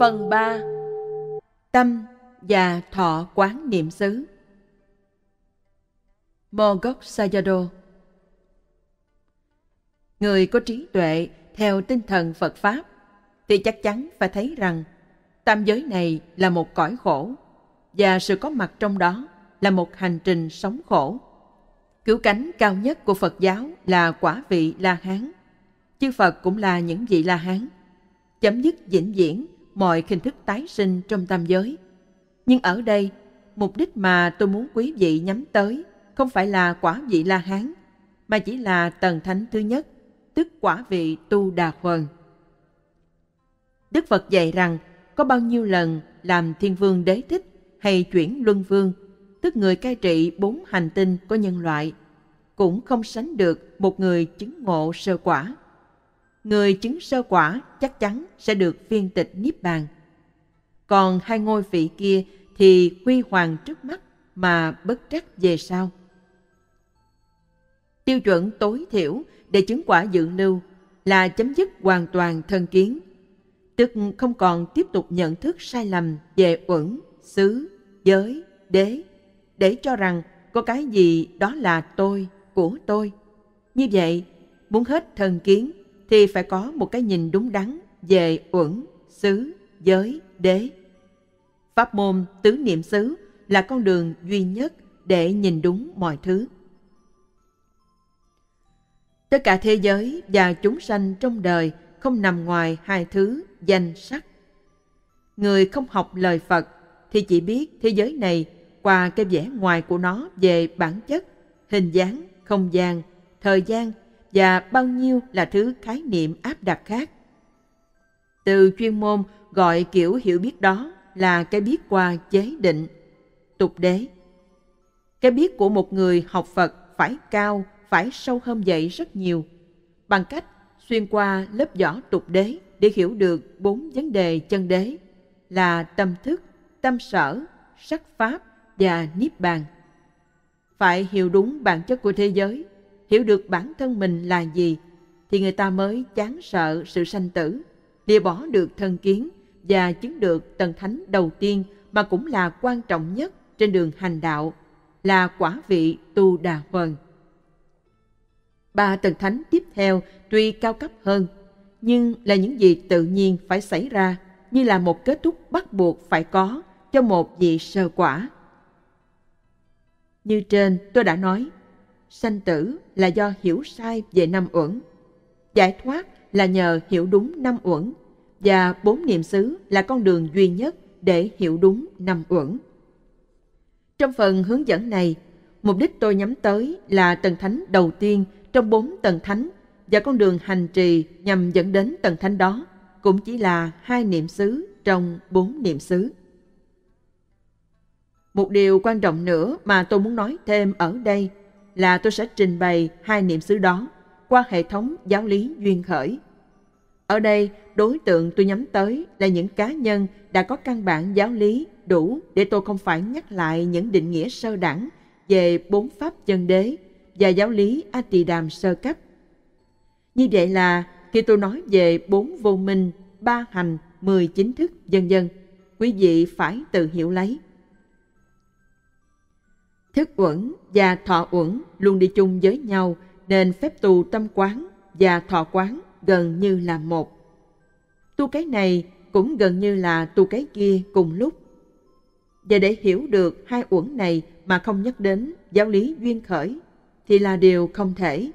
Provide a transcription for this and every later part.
Phần 3 Tâm và thọ quán niệm xứ Mogok Sayado Người có trí tuệ theo tinh thần Phật Pháp thì chắc chắn phải thấy rằng tam giới này là một cõi khổ và sự có mặt trong đó là một hành trình sống khổ. Cứu cánh cao nhất của Phật giáo là quả vị La Hán. Chư Phật cũng là những vị La Hán. Chấm dứt vĩnh viễn mọi hình thức tái sinh trong tam giới. Nhưng ở đây, mục đích mà tôi muốn quý vị nhắm tới không phải là quả vị La Hán, mà chỉ là tầng thánh thứ nhất, tức quả vị Tu Đà Huần. Đức Phật dạy rằng có bao nhiêu lần làm thiên vương đế thích hay chuyển luân vương, tức người cai trị bốn hành tinh của nhân loại, cũng không sánh được một người chứng ngộ sơ quả người chứng sơ quả chắc chắn sẽ được viên tịch niết bàn. Còn hai ngôi vị kia thì quy hoàng trước mắt mà bất trắc về sau. Tiêu chuẩn tối thiểu để chứng quả dự lưu là chấm dứt hoàn toàn thân kiến, tức không còn tiếp tục nhận thức sai lầm về uẩn, xứ, giới, đế, để cho rằng có cái gì đó là tôi, của tôi. Như vậy, muốn hết thân kiến thì phải có một cái nhìn đúng đắn về uẩn, xứ, giới, đế. Pháp môn tứ niệm xứ là con đường duy nhất để nhìn đúng mọi thứ. Tất cả thế giới và chúng sanh trong đời không nằm ngoài hai thứ danh sắc. Người không học lời Phật thì chỉ biết thế giới này qua cái vẻ ngoài của nó về bản chất, hình dáng, không gian, thời gian và bao nhiêu là thứ khái niệm áp đặt khác. Từ chuyên môn gọi kiểu hiểu biết đó là cái biết qua chế định, tục đế. Cái biết của một người học Phật phải cao, phải sâu hơn vậy rất nhiều, bằng cách xuyên qua lớp vỏ tục đế để hiểu được bốn vấn đề chân đế là tâm thức, tâm sở, sắc pháp và niết bàn. Phải hiểu đúng bản chất của thế giới, hiểu được bản thân mình là gì, thì người ta mới chán sợ sự sanh tử, lìa bỏ được thân kiến và chứng được tầng thánh đầu tiên mà cũng là quan trọng nhất trên đường hành đạo là quả vị tu đà phần. Ba tầng thánh tiếp theo tuy cao cấp hơn, nhưng là những gì tự nhiên phải xảy ra như là một kết thúc bắt buộc phải có cho một vị sơ quả. Như trên tôi đã nói, sanh tử là do hiểu sai về năm uẩn, giải thoát là nhờ hiểu đúng năm uẩn và bốn niệm xứ là con đường duy nhất để hiểu đúng năm uẩn. Trong phần hướng dẫn này, mục đích tôi nhắm tới là tầng thánh đầu tiên trong bốn tầng thánh và con đường hành trì nhằm dẫn đến tầng thánh đó cũng chỉ là hai niệm xứ trong bốn niệm xứ. Một điều quan trọng nữa mà tôi muốn nói thêm ở đây là tôi sẽ trình bày hai niệm xứ đó qua hệ thống giáo lý duyên khởi. Ở đây, đối tượng tôi nhắm tới là những cá nhân đã có căn bản giáo lý đủ để tôi không phải nhắc lại những định nghĩa sơ đẳng về bốn pháp chân đế và giáo lý A Tỳ Đàm sơ cấp. Như vậy là khi tôi nói về bốn vô minh, ba hành, mười chính thức, vân dân, quý vị phải tự hiểu lấy. Thức uẩn và thọ uẩn luôn đi chung với nhau nên phép tu tâm quán và thọ quán gần như là một. Tu cái này cũng gần như là tu cái kia cùng lúc. Và để hiểu được hai uẩn này mà không nhắc đến giáo lý duyên khởi thì là điều không thể.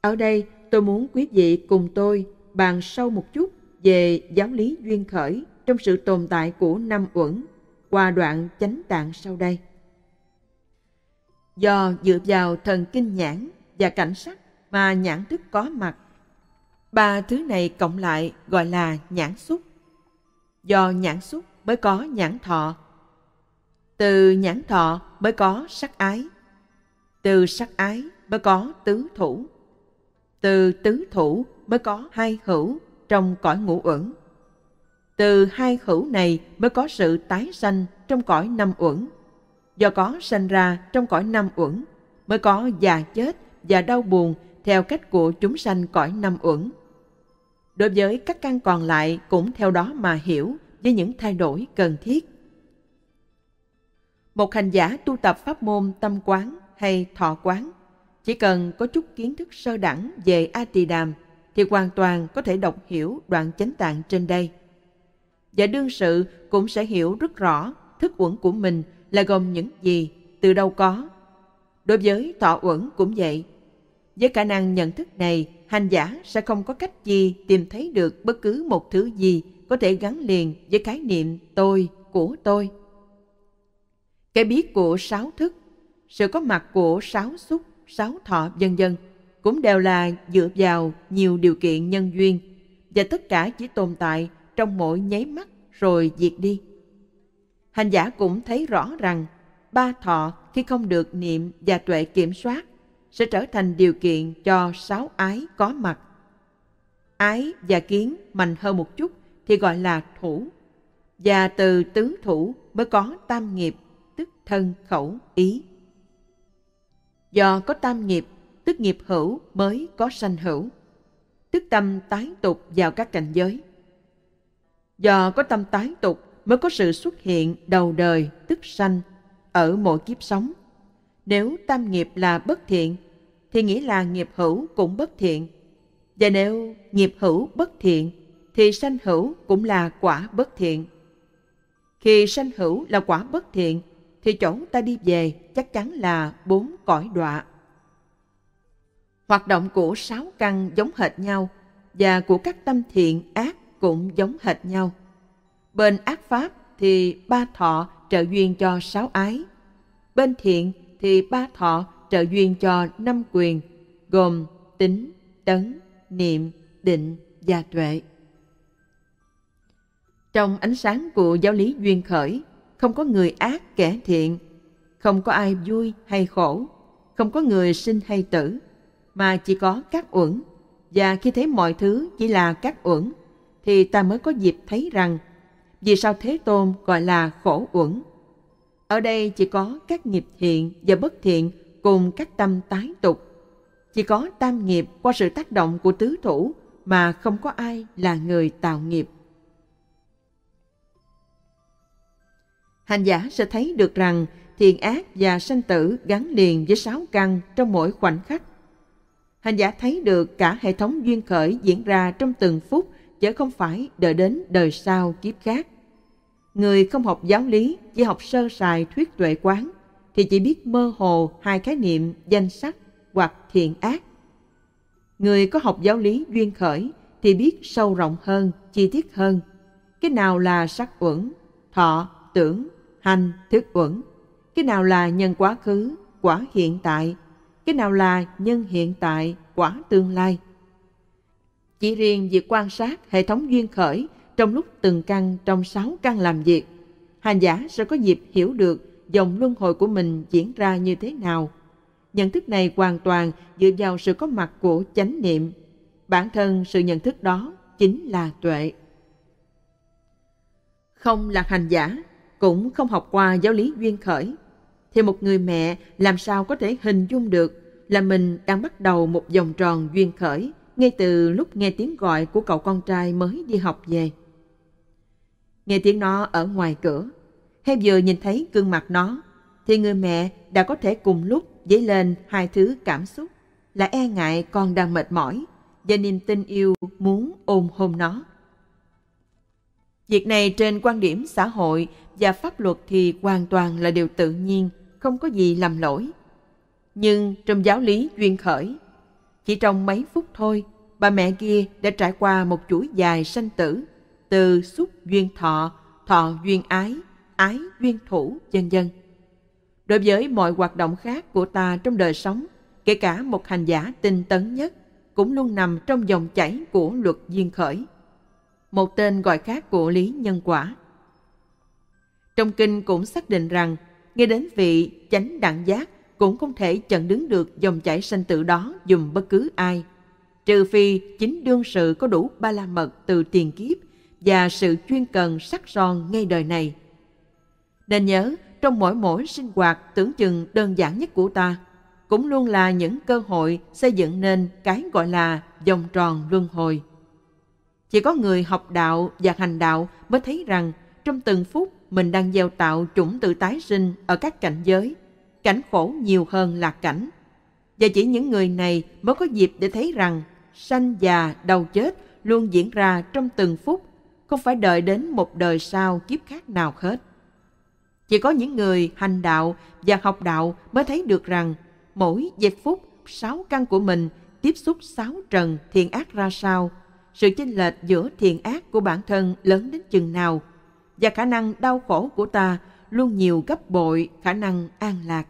Ở đây tôi muốn quý vị cùng tôi bàn sâu một chút về giáo lý duyên khởi trong sự tồn tại của năm uẩn qua đoạn chánh tạng sau đây do dựa vào thần kinh nhãn và cảnh sắc mà nhãn thức có mặt. Ba thứ này cộng lại gọi là nhãn xúc. Do nhãn xúc mới có nhãn thọ. Từ nhãn thọ mới có sắc ái. Từ sắc ái mới có tứ thủ. Từ tứ thủ mới có hai hữu trong cõi ngũ uẩn. Từ hai hữu này mới có sự tái sanh trong cõi năm uẩn do có sanh ra trong cõi năm uẩn mới có già chết và đau buồn theo cách của chúng sanh cõi năm uẩn đối với các căn còn lại cũng theo đó mà hiểu với những thay đổi cần thiết một hành giả tu tập pháp môn tâm quán hay thọ quán chỉ cần có chút kiến thức sơ đẳng về a tỳ đàm thì hoàn toàn có thể đọc hiểu đoạn chánh tạng trên đây và đương sự cũng sẽ hiểu rất rõ thức uẩn của mình là gồm những gì, từ đâu có. Đối với thọ uẩn cũng vậy. Với khả năng nhận thức này, hành giả sẽ không có cách gì tìm thấy được bất cứ một thứ gì có thể gắn liền với khái niệm tôi, của tôi. Cái biết của sáu thức, sự có mặt của sáu xúc, sáu thọ vân vân cũng đều là dựa vào nhiều điều kiện nhân duyên và tất cả chỉ tồn tại trong mỗi nháy mắt rồi diệt đi. Hành giả cũng thấy rõ rằng ba thọ khi không được niệm và tuệ kiểm soát sẽ trở thành điều kiện cho sáu ái có mặt. Ái và kiến mạnh hơn một chút thì gọi là thủ. Và từ tứ thủ mới có tam nghiệp, tức thân, khẩu, ý. Do có tam nghiệp, tức nghiệp hữu mới có sanh hữu, tức tâm tái tục vào các cảnh giới. Do có tâm tái tục mới có sự xuất hiện đầu đời tức sanh ở mỗi kiếp sống. Nếu tam nghiệp là bất thiện, thì nghĩa là nghiệp hữu cũng bất thiện. Và nếu nghiệp hữu bất thiện, thì sanh hữu cũng là quả bất thiện. Khi sanh hữu là quả bất thiện, thì chỗ ta đi về chắc chắn là bốn cõi đọa. Hoạt động của sáu căn giống hệt nhau và của các tâm thiện ác cũng giống hệt nhau bên ác pháp thì ba thọ trợ duyên cho sáu ái. Bên thiện thì ba thọ trợ duyên cho năm quyền, gồm tính, tấn, niệm, định và tuệ. Trong ánh sáng của giáo lý duyên khởi, không có người ác kẻ thiện, không có ai vui hay khổ, không có người sinh hay tử, mà chỉ có các uẩn. Và khi thấy mọi thứ chỉ là các uẩn, thì ta mới có dịp thấy rằng vì sao Thế Tôn gọi là khổ uẩn. Ở đây chỉ có các nghiệp thiện và bất thiện cùng các tâm tái tục. Chỉ có tam nghiệp qua sự tác động của tứ thủ mà không có ai là người tạo nghiệp. Hành giả sẽ thấy được rằng thiện ác và sanh tử gắn liền với sáu căn trong mỗi khoảnh khắc. Hành giả thấy được cả hệ thống duyên khởi diễn ra trong từng phút chứ không phải đợi đến đời sau kiếp khác. Người không học giáo lý, chỉ học sơ sài thuyết tuệ quán, thì chỉ biết mơ hồ hai khái niệm danh sắc hoặc thiện ác. Người có học giáo lý duyên khởi thì biết sâu rộng hơn, chi tiết hơn. Cái nào là sắc uẩn, thọ, tưởng, hành, thức uẩn. Cái nào là nhân quá khứ, quả hiện tại. Cái nào là nhân hiện tại, quả tương lai. Chỉ riêng việc quan sát hệ thống duyên khởi trong lúc từng căn trong sáu căn làm việc, hành giả sẽ có dịp hiểu được dòng luân hồi của mình diễn ra như thế nào. Nhận thức này hoàn toàn dựa vào sự có mặt của chánh niệm. Bản thân sự nhận thức đó chính là tuệ. Không là hành giả, cũng không học qua giáo lý duyên khởi, thì một người mẹ làm sao có thể hình dung được là mình đang bắt đầu một vòng tròn duyên khởi ngay từ lúc nghe tiếng gọi của cậu con trai mới đi học về nghe tiếng nó ở ngoài cửa. Hay vừa nhìn thấy gương mặt nó, thì người mẹ đã có thể cùng lúc dấy lên hai thứ cảm xúc là e ngại con đang mệt mỏi và niềm tin yêu muốn ôm hôn nó. Việc này trên quan điểm xã hội và pháp luật thì hoàn toàn là điều tự nhiên, không có gì làm lỗi. Nhưng trong giáo lý duyên khởi, chỉ trong mấy phút thôi, bà mẹ kia đã trải qua một chuỗi dài sanh tử từ xúc duyên thọ, thọ duyên ái, ái duyên thủ, vân vân. Đối với mọi hoạt động khác của ta trong đời sống, kể cả một hành giả tinh tấn nhất, cũng luôn nằm trong dòng chảy của luật duyên khởi. Một tên gọi khác của lý nhân quả. Trong kinh cũng xác định rằng, nghe đến vị chánh đẳng giác cũng không thể chặn đứng được dòng chảy sanh tử đó dùm bất cứ ai, trừ phi chính đương sự có đủ ba la mật từ tiền kiếp và sự chuyên cần sắc son ngay đời này. Nên nhớ, trong mỗi mỗi sinh hoạt tưởng chừng đơn giản nhất của ta, cũng luôn là những cơ hội xây dựng nên cái gọi là vòng tròn luân hồi. Chỉ có người học đạo và hành đạo mới thấy rằng trong từng phút mình đang gieo tạo chủng tự tái sinh ở các cảnh giới, cảnh khổ nhiều hơn là cảnh. Và chỉ những người này mới có dịp để thấy rằng sanh già, đầu chết luôn diễn ra trong từng phút không phải đợi đến một đời sau kiếp khác nào hết. Chỉ có những người hành đạo và học đạo mới thấy được rằng mỗi giây phút sáu căn của mình tiếp xúc sáu trần thiện ác ra sao, sự chênh lệch giữa thiện ác của bản thân lớn đến chừng nào và khả năng đau khổ của ta luôn nhiều gấp bội khả năng an lạc.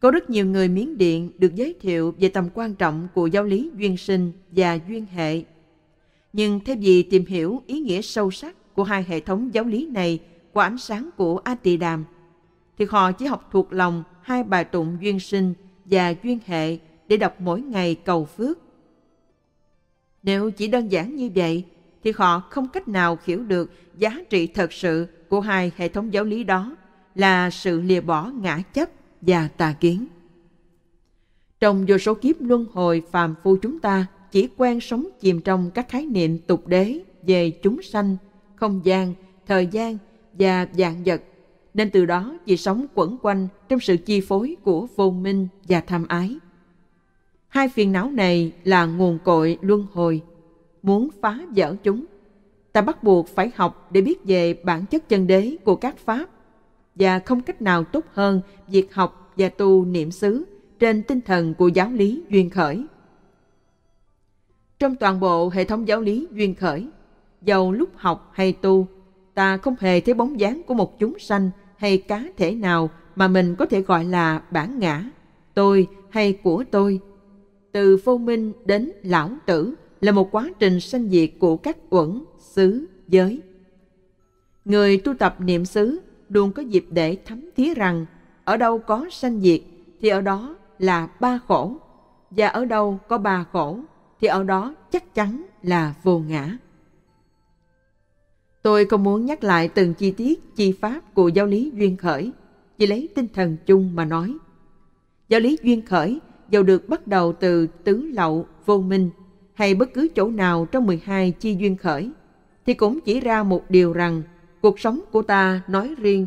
Có rất nhiều người Miến Điện được giới thiệu về tầm quan trọng của giáo lý duyên sinh và duyên hệ nhưng thêm vì tìm hiểu ý nghĩa sâu sắc của hai hệ thống giáo lý này qua ánh sáng của A Tỳ Đàm, thì họ chỉ học thuộc lòng hai bài tụng duyên sinh và duyên hệ để đọc mỗi ngày cầu phước. Nếu chỉ đơn giản như vậy, thì họ không cách nào hiểu được giá trị thật sự của hai hệ thống giáo lý đó là sự lìa bỏ ngã chấp và tà kiến. Trong vô số kiếp luân hồi phàm phu chúng ta, chỉ quen sống chìm trong các khái niệm tục đế về chúng sanh, không gian, thời gian và dạng vật, nên từ đó chỉ sống quẩn quanh trong sự chi phối của vô minh và tham ái. Hai phiền não này là nguồn cội luân hồi, muốn phá vỡ chúng. Ta bắt buộc phải học để biết về bản chất chân đế của các pháp và không cách nào tốt hơn việc học và tu niệm xứ trên tinh thần của giáo lý duyên khởi. Trong toàn bộ hệ thống giáo lý duyên khởi, dầu lúc học hay tu, ta không hề thấy bóng dáng của một chúng sanh hay cá thể nào mà mình có thể gọi là bản ngã, tôi hay của tôi. Từ vô minh đến lão tử là một quá trình sanh diệt của các uẩn, xứ, giới. Người tu tập niệm xứ luôn có dịp để thấm thía rằng ở đâu có sanh diệt thì ở đó là ba khổ và ở đâu có ba khổ thì ở đó chắc chắn là vô ngã. Tôi không muốn nhắc lại từng chi tiết chi pháp của giáo lý duyên khởi, chỉ lấy tinh thần chung mà nói. Giáo lý duyên khởi dầu được bắt đầu từ tứ lậu, vô minh hay bất cứ chỗ nào trong 12 chi duyên khởi, thì cũng chỉ ra một điều rằng cuộc sống của ta nói riêng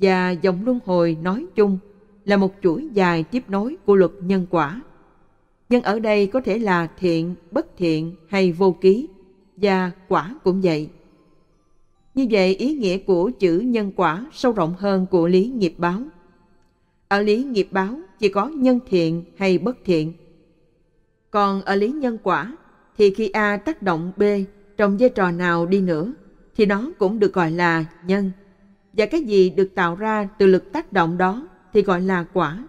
và dòng luân hồi nói chung là một chuỗi dài tiếp nối của luật nhân quả nhân ở đây có thể là thiện, bất thiện hay vô ký, và quả cũng vậy. Như vậy ý nghĩa của chữ nhân quả sâu rộng hơn của lý nghiệp báo. Ở lý nghiệp báo chỉ có nhân thiện hay bất thiện. Còn ở lý nhân quả thì khi A tác động B trong vai trò nào đi nữa thì nó cũng được gọi là nhân. Và cái gì được tạo ra từ lực tác động đó thì gọi là quả.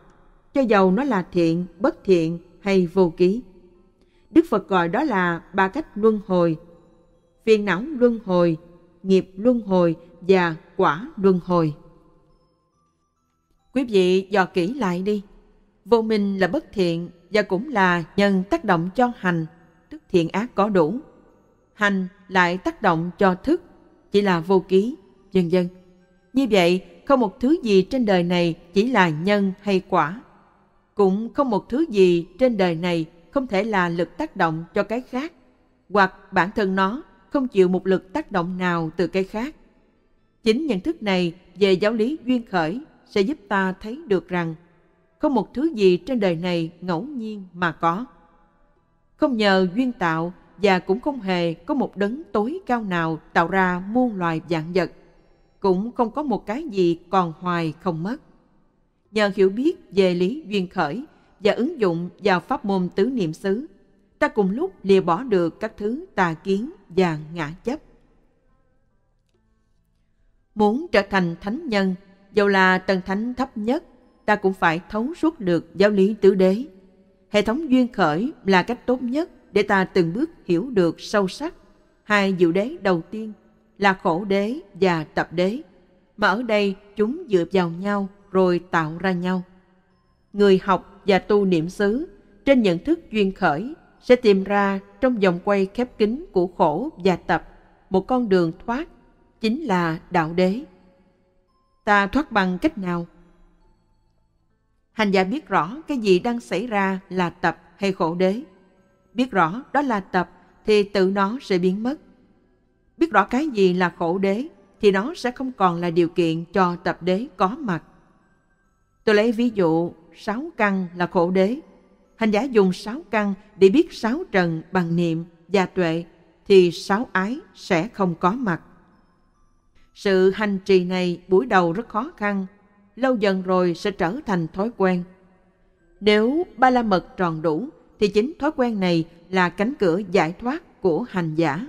Cho dầu nó là thiện, bất thiện hay vô ký. Đức Phật gọi đó là ba cách luân hồi, phiền não luân hồi, nghiệp luân hồi và quả luân hồi. Quý vị dò kỹ lại đi. Vô minh là bất thiện và cũng là nhân tác động cho hành, tức thiện ác có đủ. Hành lại tác động cho thức, chỉ là vô ký, vân vân. Như vậy, không một thứ gì trên đời này chỉ là nhân hay quả cũng không một thứ gì trên đời này không thể là lực tác động cho cái khác, hoặc bản thân nó không chịu một lực tác động nào từ cái khác. Chính nhận thức này về giáo lý duyên khởi sẽ giúp ta thấy được rằng không một thứ gì trên đời này ngẫu nhiên mà có. Không nhờ duyên tạo và cũng không hề có một đấng tối cao nào tạo ra muôn loài dạng vật. Cũng không có một cái gì còn hoài không mất nhờ hiểu biết về lý duyên khởi và ứng dụng vào pháp môn tứ niệm xứ, ta cùng lúc lìa bỏ được các thứ tà kiến và ngã chấp. Muốn trở thành thánh nhân, dầu là tầng thánh thấp nhất, ta cũng phải thấu suốt được giáo lý tứ đế. Hệ thống duyên khởi là cách tốt nhất để ta từng bước hiểu được sâu sắc hai diệu đế đầu tiên là khổ đế và tập đế, mà ở đây chúng dựa vào nhau rồi tạo ra nhau. Người học và tu niệm xứ trên nhận thức duyên khởi sẽ tìm ra trong vòng quay khép kín của khổ và tập một con đường thoát chính là đạo đế. Ta thoát bằng cách nào? Hành giả biết rõ cái gì đang xảy ra là tập hay khổ đế. Biết rõ đó là tập thì tự nó sẽ biến mất. Biết rõ cái gì là khổ đế thì nó sẽ không còn là điều kiện cho tập đế có mặt. Tôi lấy ví dụ sáu căn là khổ đế. Hành giả dùng sáu căn để biết sáu trần bằng niệm và tuệ thì sáu ái sẽ không có mặt. Sự hành trì này buổi đầu rất khó khăn, lâu dần rồi sẽ trở thành thói quen. Nếu ba la mật tròn đủ thì chính thói quen này là cánh cửa giải thoát của hành giả.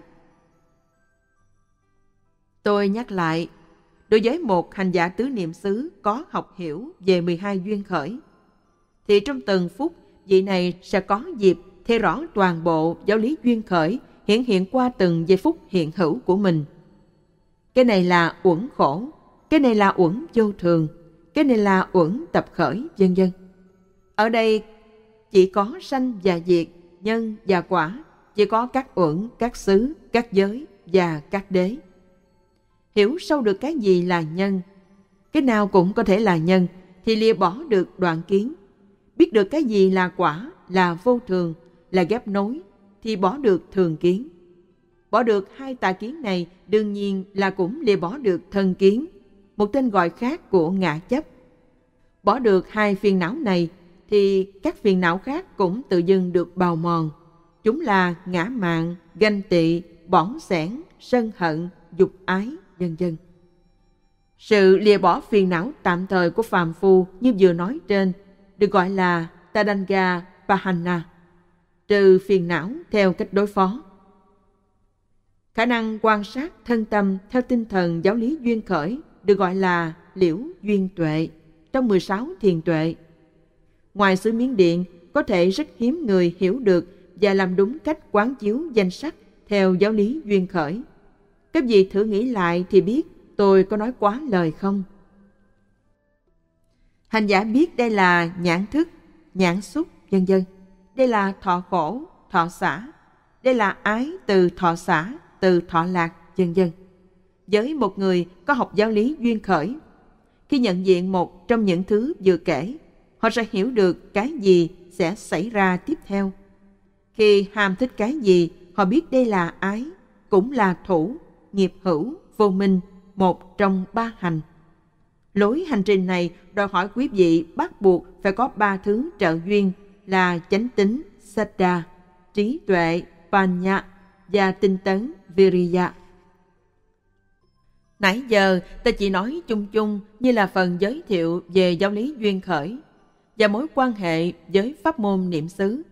Tôi nhắc lại đối với một hành giả tứ niệm xứ có học hiểu về 12 duyên khởi, thì trong từng phút vị này sẽ có dịp thấy rõ toàn bộ giáo lý duyên khởi hiện hiện qua từng giây phút hiện hữu của mình. Cái này là uẩn khổ, cái này là uẩn vô thường, cái này là uẩn tập khởi, vân vân. Ở đây chỉ có sanh và diệt, nhân và quả, chỉ có các uẩn, các xứ, các giới và các đế hiểu sâu được cái gì là nhân. Cái nào cũng có thể là nhân, thì lìa bỏ được đoạn kiến. Biết được cái gì là quả, là vô thường, là ghép nối, thì bỏ được thường kiến. Bỏ được hai tà kiến này đương nhiên là cũng lìa bỏ được thân kiến, một tên gọi khác của ngã chấp. Bỏ được hai phiền não này thì các phiền não khác cũng tự dưng được bào mòn. Chúng là ngã mạn, ganh tị, bỏng sẻn, sân hận, dục ái, nhân dân. Sự lìa bỏ phiền não tạm thời của phàm phu như vừa nói trên được gọi là Tadanga Pahana, trừ phiền não theo cách đối phó. Khả năng quan sát thân tâm theo tinh thần giáo lý duyên khởi được gọi là liễu duyên tuệ trong 16 thiền tuệ. Ngoài xứ Miến Điện, có thể rất hiếm người hiểu được và làm đúng cách quán chiếu danh sách theo giáo lý duyên khởi. Các vị thử nghĩ lại thì biết tôi có nói quá lời không? Hành giả biết đây là nhãn thức, nhãn xúc, vân vân. Đây là thọ khổ, thọ xã. Đây là ái từ thọ xã, từ thọ lạc, vân vân. Với một người có học giáo lý duyên khởi, khi nhận diện một trong những thứ vừa kể, họ sẽ hiểu được cái gì sẽ xảy ra tiếp theo. Khi ham thích cái gì, họ biết đây là ái, cũng là thủ, nghiệp hữu, vô minh, một trong ba hành. Lối hành trình này đòi hỏi quý vị bắt buộc phải có ba thứ trợ duyên là chánh tính, sada, trí tuệ, panya và tinh tấn, viriya. Nãy giờ ta chỉ nói chung chung như là phần giới thiệu về giáo lý duyên khởi và mối quan hệ với pháp môn niệm xứ.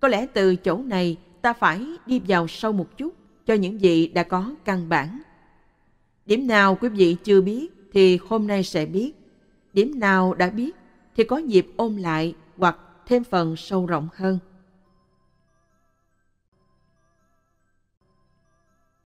Có lẽ từ chỗ này ta phải đi vào sâu một chút cho những gì đã có căn bản. Điểm nào quý vị chưa biết thì hôm nay sẽ biết. Điểm nào đã biết thì có dịp ôm lại hoặc thêm phần sâu rộng hơn.